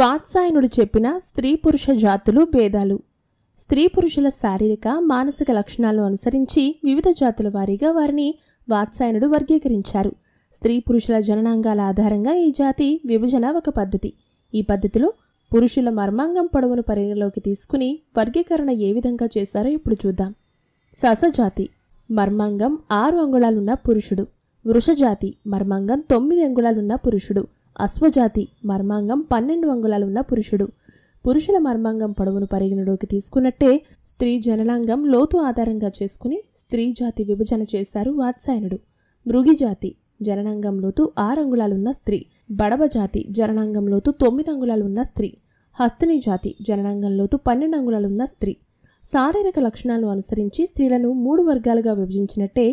వాత్సాయనుడు చెప్పిన స్త్రీ పురుష జాతులు భేదాలు స్త్రీ పురుషుల శారీరక మానసిక లక్షణాలను అనుసరించి వివిధ జాతుల వారీగా వారిని వాత్సాయనుడు వర్గీకరించారు స్త్రీ పురుషుల జననాంగాల ఆధారంగా ఈ జాతి విభజన ఒక పద్ధతి ఈ పద్ధతిలో పురుషుల మర్మాంగం పొడవును పరిగణలోకి తీసుకుని వర్గీకరణ ఏ విధంగా చేశారో ఇప్పుడు చూద్దాం ససజాతి మర్మాంగం ఆరు అంగుళాలున్న పురుషుడు వృషజాతి మర్మాంగం తొమ్మిది అంగుళాలున్న పురుషుడు అశ్వజాతి మర్మాంగం పన్నెండు అంగుళాలు ఉన్న పురుషుడు పురుషుల మర్మాంగం పొడవును పరిగణలోకి తీసుకున్నట్టే స్త్రీ జనలాంగం లోతు ఆధారంగా చేసుకుని స్త్రీ జాతి విభజన చేశారు వాత్సాయనుడు మృగిజాతి జననాంగంలోతు ఆరంగుళాలున్న స్త్రీ బడవ జాతి జననాంగంలోతు తొమ్మిది అంగుళాలున్న స్త్రీ హస్తిని జాతి జననాంగంలోతు పన్నెండు అంగుళాలున్న స్త్రీ శారీరక లక్షణాలను అనుసరించి స్త్రీలను మూడు వర్గాలుగా విభజించినట్టే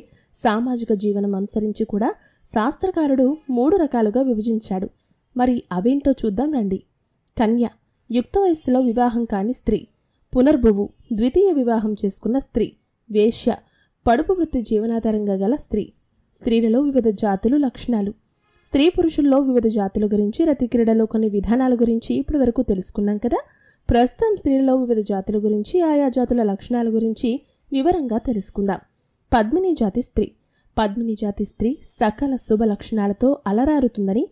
సామాజిక జీవనం అనుసరించి కూడా శాస్త్రకారుడు మూడు రకాలుగా విభజించాడు మరి అవేంటో చూద్దాం రండి కన్య యుక్త వయస్సులో వివాహం కాని స్త్రీ పునర్భువు ద్వితీయ వివాహం చేసుకున్న స్త్రీ వేశ్య పడుపు వృత్తి జీవనాధారంగా గల స్త్రీ స్త్రీలలో వివిధ జాతులు లక్షణాలు స్త్రీ పురుషుల్లో వివిధ జాతుల గురించి రతి క్రీడలో కొన్ని విధానాల గురించి ఇప్పటి వరకు తెలుసుకున్నాం కదా ప్రస్తుతం స్త్రీలలో వివిధ జాతుల గురించి ఆయా జాతుల లక్షణాల గురించి వివరంగా తెలుసుకుందాం పద్మిని జాతి స్త్రీ పద్మిని జాతి స్త్రీ సకల శుభ లక్షణాలతో అలరారుతుందని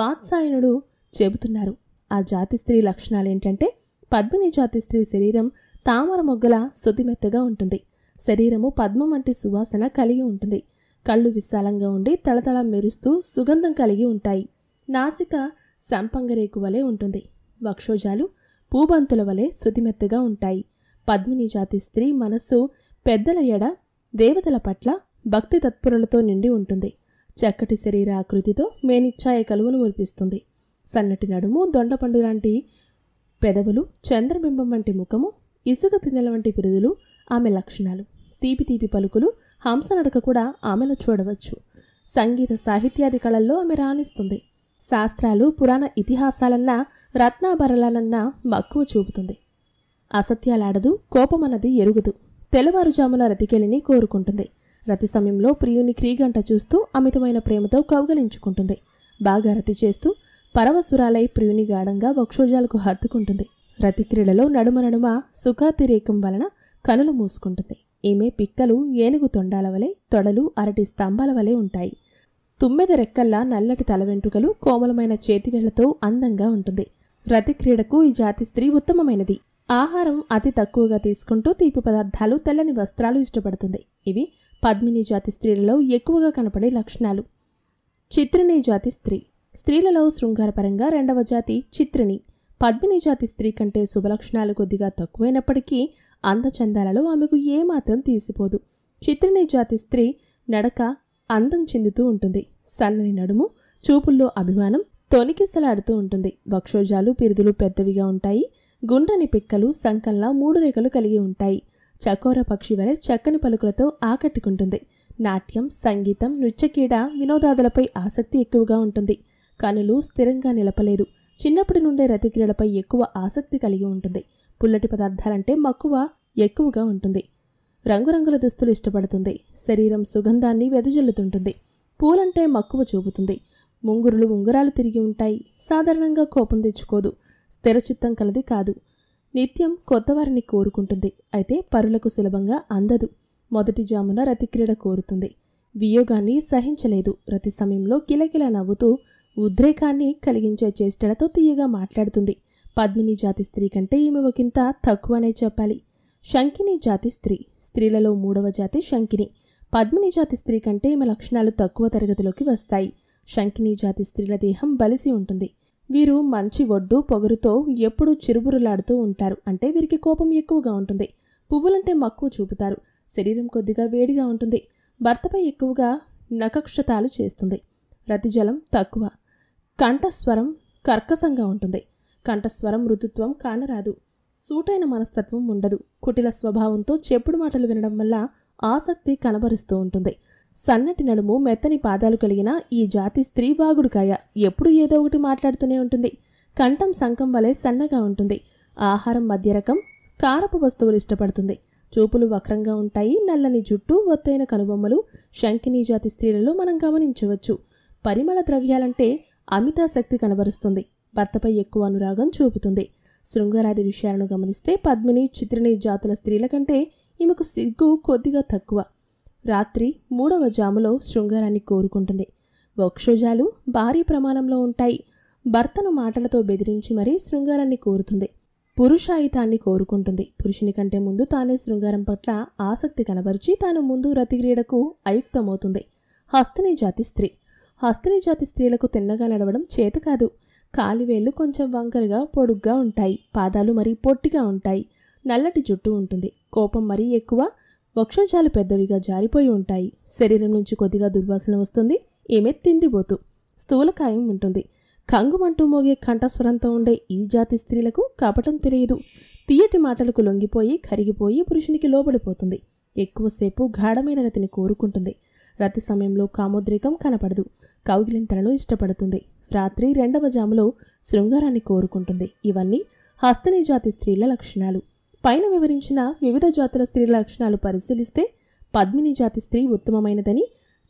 వాత్సాయనుడు చెబుతున్నారు ఆ జాతి స్త్రీ లక్షణాలు ఏంటంటే పద్మిని జాతి స్త్రీ శరీరం తామర మొగ్గల శుతిమెత్తగా ఉంటుంది శరీరము పద్మం వంటి సువాసన కలిగి ఉంటుంది కళ్ళు విశాలంగా ఉండి తలతళ మెరుస్తూ సుగంధం కలిగి ఉంటాయి నాసిక సంపంగరేకు వలె ఉంటుంది వక్షోజాలు పూబంతుల వలె శుతిమెత్తగా ఉంటాయి పద్మిని జాతి స్త్రీ మనస్సు పెద్దల ఎడ దేవతల పట్ల భక్తి తత్పరులతో నిండి ఉంటుంది చక్కటి శరీర ఆకృతితో మేనిచ్ఛాయ కలువను మురిపిస్తుంది సన్నటి నడుము దొండపండు లాంటి పెదవులు చంద్రబింబం వంటి ముఖము ఇసుక తిన్నెల వంటి పిరుదులు ఆమె లక్షణాలు తీపి తీపి పలుకులు హంసనడక కూడా ఆమెలో చూడవచ్చు సంగీత సాహిత్యాది కళల్లో ఆమె రాణిస్తుంది శాస్త్రాలు పురాణ ఇతిహాసాలన్నా రత్నాభరలనన్నా మక్కువ చూపుతుంది అసత్యాలాడదు కోపమన్నది ఎరుగదు తెల్లవారుజామున రతికెళ్ళిని కోరుకుంటుంది రతి సమయంలో ప్రియుని క్రీగంట చూస్తూ అమితమైన ప్రేమతో కౌగలించుకుంటుంది బాగా రతి చేస్తూ పరవసురాలై ప్రియుని గాఢంగా వక్షోజాలకు హత్తుకుంటుంది రతి క్రీడలో నడుమ నడుమ సుఖాతిరేకం వలన కనులు మూసుకుంటుంది ఈమె పిక్కలు ఏనుగు తొండాల వలె తొడలు అరటి స్తంభాల వలె ఉంటాయి తుమ్మెద రెక్కల్లా నల్లటి తల వెంట్రుకలు కోమలమైన చేతివేళ్లతో అందంగా ఉంటుంది రతి క్రీడకు ఈ జాతి స్త్రీ ఉత్తమమైనది ఆహారం అతి తక్కువగా తీసుకుంటూ తీపి పదార్థాలు తెల్లని వస్త్రాలు ఇష్టపడుతుంది ఇవి పద్మిని జాతి స్త్రీలలో ఎక్కువగా కనపడే లక్షణాలు చిత్రిణీ జాతి స్త్రీ స్త్రీలలో శృంగారపరంగా రెండవ జాతి చిత్రిణి పద్మిని జాతి స్త్రీ కంటే శుభలక్షణాలు కొద్దిగా తక్కువైనప్పటికీ అందచందాలలో ఆమెకు ఏమాత్రం తీసిపోదు చిత్రిణి జాతి స్త్రీ నడక అందం చెందుతూ ఉంటుంది సన్నని నడుము చూపుల్లో అభిమానం తొనికిసలాడుతూ ఉంటుంది వక్షోజాలు పిరుదులు పెద్దవిగా ఉంటాయి గుండ్రని పిక్కలు సంకల్లా మూడు రేఖలు కలిగి ఉంటాయి చకోర పక్షి వలె చక్కని పలుకులతో ఆకట్టుకుంటుంది నాట్యం సంగీతం నృత్యక్రీడ వినోదాదులపై ఆసక్తి ఎక్కువగా ఉంటుంది కనులు స్థిరంగా నిలపలేదు చిన్నప్పటి నుండే రతిక్రీడపై ఎక్కువ ఆసక్తి కలిగి ఉంటుంది పుల్లటి పదార్థాలంటే మక్కువ ఎక్కువగా ఉంటుంది రంగురంగుల దుస్తులు ఇష్టపడుతుంది శరీరం సుగంధాన్ని వెదజల్లుతుంటుంది పూలంటే మక్కువ చూపుతుంది ముంగురులు ఉంగరాలు తిరిగి ఉంటాయి సాధారణంగా కోపం తెచ్చుకోదు స్థిరచిత్తం కలది కాదు నిత్యం కొత్తవారిని కోరుకుంటుంది అయితే పరులకు సులభంగా అందదు మొదటి జామున రతిక్రీడ కోరుతుంది వియోగాన్ని సహించలేదు రతి సమయంలో కిలకిల నవ్వుతూ ఉద్రేకాన్ని కలిగించే చేష్టలతో తీయగా మాట్లాడుతుంది పద్మిని జాతి స్త్రీ కంటే ఈమె ఒకంత తక్కువనే చెప్పాలి శంకిని జాతి స్త్రీ స్త్రీలలో మూడవ జాతి శంకిని పద్మిని జాతి స్త్రీ కంటే ఈమె లక్షణాలు తక్కువ తరగతిలోకి వస్తాయి శంకిని జాతి స్త్రీల దేహం బలిసి ఉంటుంది వీరు మంచి ఒడ్డు పొగరుతో ఎప్పుడు చిరుబురులాడుతూ ఉంటారు అంటే వీరికి కోపం ఎక్కువగా ఉంటుంది పువ్వులంటే మక్కువ చూపుతారు శరీరం కొద్దిగా వేడిగా ఉంటుంది భర్తపై ఎక్కువగా నకక్షతాలు చేస్తుంది రతిజలం తక్కువ కంఠస్వరం కర్కశంగా ఉంటుంది కంఠస్వరం మృదుత్వం కానరాదు సూటైన మనస్తత్వం ఉండదు కుటిల స్వభావంతో చెప్పుడు మాటలు వినడం వల్ల ఆసక్తి కనబరుస్తూ ఉంటుంది సన్నటి నడుము మెత్తని పాదాలు కలిగిన ఈ జాతి స్త్రీ బాగుడుకాయ ఎప్పుడు ఏదో ఒకటి మాట్లాడుతూనే ఉంటుంది కంఠం సంఖం వలె సన్నగా ఉంటుంది ఆహారం మధ్య రకం కారపు వస్తువులు ఇష్టపడుతుంది చూపులు వక్రంగా ఉంటాయి నల్లని జుట్టు ఒత్తైన కనుబొమ్మలు శంకినీ జాతి స్త్రీలలో మనం గమనించవచ్చు పరిమళ ద్రవ్యాలంటే శక్తి కనబరుస్తుంది భర్తపై ఎక్కువ అనురాగం చూపుతుంది శృంగారాది విషయాలను గమనిస్తే పద్మిని చిత్రిని జాతుల స్త్రీల కంటే ఈమెకు సిగ్గు కొద్దిగా తక్కువ రాత్రి మూడవ జాములో శృంగారాన్ని కోరుకుంటుంది వక్షోజాలు భారీ ప్రమాణంలో ఉంటాయి భర్తను మాటలతో బెదిరించి మరీ శృంగారాన్ని కోరుతుంది పురుషాయితాన్ని కోరుకుంటుంది పురుషుని కంటే ముందు తానే శృంగారం పట్ల ఆసక్తి కనబరిచి తాను ముందు రతిక్రీడకు అయుక్తమవుతుంది హస్తిని జాతి స్త్రీ హస్తిని జాతి స్త్రీలకు తిన్నగా నడవడం చేత కాదు కాలివేళ్లు కొంచెం వంకరగా పొడుగ్గా ఉంటాయి పాదాలు మరీ పొట్టిగా ఉంటాయి నల్లటి జుట్టు ఉంటుంది కోపం మరీ ఎక్కువ వక్షోజాలు పెద్దవిగా జారిపోయి ఉంటాయి శరీరం నుంచి కొద్దిగా దుర్వాసన వస్తుంది ఈమె తిండిపోతూ స్థూలకాయం ఉంటుంది కంగుమంటూ మోగే కంఠస్వరంతో ఉండే ఈ జాతి స్త్రీలకు కపటం తెలియదు తీయటి మాటలకు లొంగిపోయి కరిగిపోయి పురుషునికి లోబడిపోతుంది ఎక్కువసేపు గాఢమైన రతిని కోరుకుంటుంది రతి సమయంలో కామోద్రేకం కనపడదు కౌగిలింతలను ఇష్టపడుతుంది రాత్రి రెండవ జాములో శృంగారాన్ని కోరుకుంటుంది ఇవన్నీ హస్తని జాతి స్త్రీల లక్షణాలు పైన వివరించిన వివిధ జాతుల స్త్రీ లక్షణాలు పరిశీలిస్తే పద్మిని జాతి స్త్రీ ఉత్తమమైనదని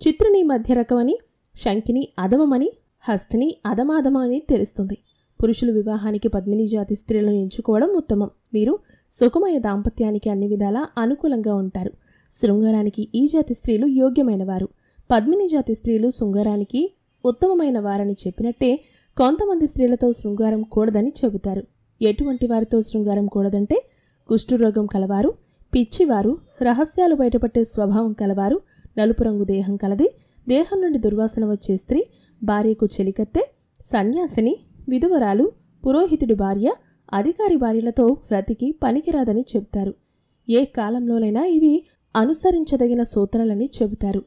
చిత్రని మధ్య రకమని శంకిని అధమమని హస్తిని అధమాధమ అని తెలుస్తుంది పురుషులు వివాహానికి పద్మిని జాతి స్త్రీలను ఎంచుకోవడం ఉత్తమం మీరు సుఖమయ దాంపత్యానికి అన్ని విధాలా అనుకూలంగా ఉంటారు శృంగారానికి ఈ జాతి స్త్రీలు యోగ్యమైనవారు పద్మిని జాతి స్త్రీలు శృంగారానికి ఉత్తమమైన వారని చెప్పినట్టే కొంతమంది స్త్రీలతో శృంగారం కూడదని చెబుతారు ఎటువంటి వారితో శృంగారం కూడదంటే కుష్ఠరోగం కలవారు పిచ్చివారు రహస్యాలు బయటపట్టే స్వభావం కలవారు నలుపు రంగు దేహం కలది దేహం నుండి దుర్వాసన వచ్చే స్త్రీ భార్యకు చెలికత్తె సన్యాసిని విధువరాలు పురోహితుడి భార్య అధికారి భార్యలతో వ్రతికి పనికిరాదని చెబుతారు ఏ కాలంలోనైనా ఇవి అనుసరించదగిన సూత్రాలని చెబుతారు